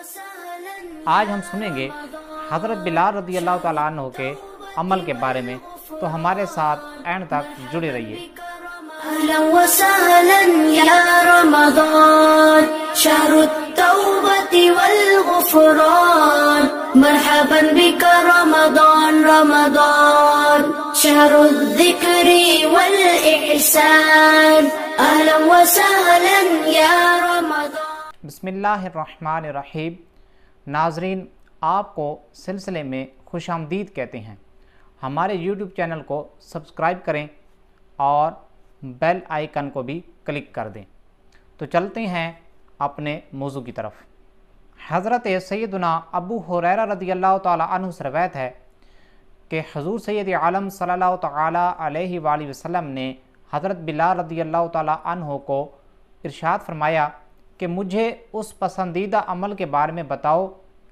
आज हम सुनेंगे हज़रत बिलाल रदी अल्लाह तु के अमल के बारे में तो हमारे साथ एंड तक जुड़े रहिए يا बसमीम नाजरीन आपको सिलसिले में खुश आमदीद कहते हैं हमारे यूट्यूब चैनल को सब्सक्राइब करें और बेल आइकन को भी क्लिक कर दें तो चलते हैं अपने मौजू की तरफ हज़रत सैदना अबू हुरैरा रदी अल्लाह तु से है कि हजूर सैद आलम सल्ला वसलम ने हज़रत बिल्ला रदी अल्लाह तु को इरशाद फरमाया कि मुझे उस पसंदीदा अमल के बारे में बताओ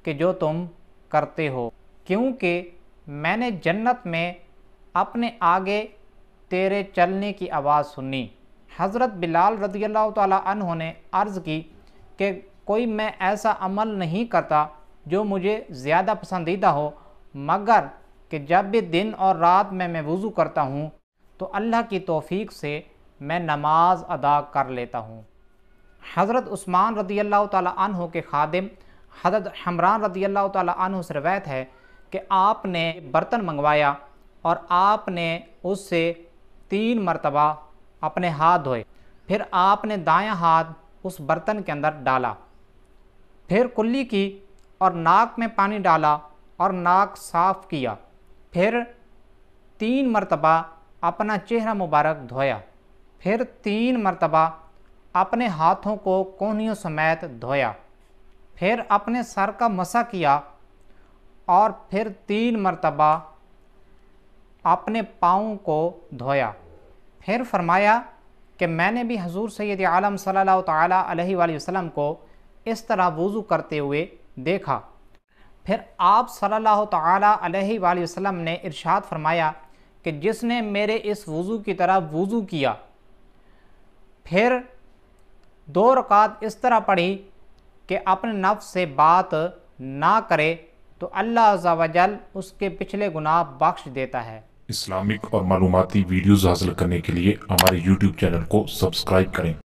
कि जो तुम करते हो क्योंकि मैंने जन्नत में अपने आगे तेरे चलने की आवाज़ सुनी हज़रत बिलाल रज़ी अल्लाह तह ने अर्ज़ की कि कोई मैं ऐसा अमल नहीं करता जो मुझे ज़्यादा पसंदीदा हो मगर कि जब भी दिन और रात में मैं वज़ू करता हूँ तो अल्लाह की तौफीक से मैं नमाज़ अदा कर लेता हूँ हज़रत उस्मान रदी अल्लाह तह के खादिम हजरत हमरान रदी अल्लाह तह से रवायत है कि आपने बर्तन मंगवाया और आपने उससे तीन मरतबा अपने हाथ धोए फिर आपने दायां हाथ उस बर्तन के अंदर डाला फिर कुल्ली की और नाक में पानी डाला और नाक साफ़ किया फिर तीन मरतबा अपना चेहरा मुबारक धोया फिर तीन मरतबा अपने हाथों को कोहनियों समेत धोया फिर अपने सर का मसा किया और फिर तीन मरतबा अपने पाँव को धोया फिर फरमाया कि मैंने भी हजूर सैद आलम सल्ला अलैहि को इस तरह वज़ू करते हुए देखा फिर आप सल्ह अलैहि ने इरशाद फरमाया कि जिसने मेरे इस वज़ू की तरह वज़ू किया फिर दो रकात इस तरह पढ़ी कि अपने नफ से बात ना करे तो अल्लाह वजल उसके पिछले गुनाह बख्श देता है इस्लामिक और मालूमती वीडियोस हासिल करने के लिए हमारे यूट्यूब चैनल को सब्सक्राइब करें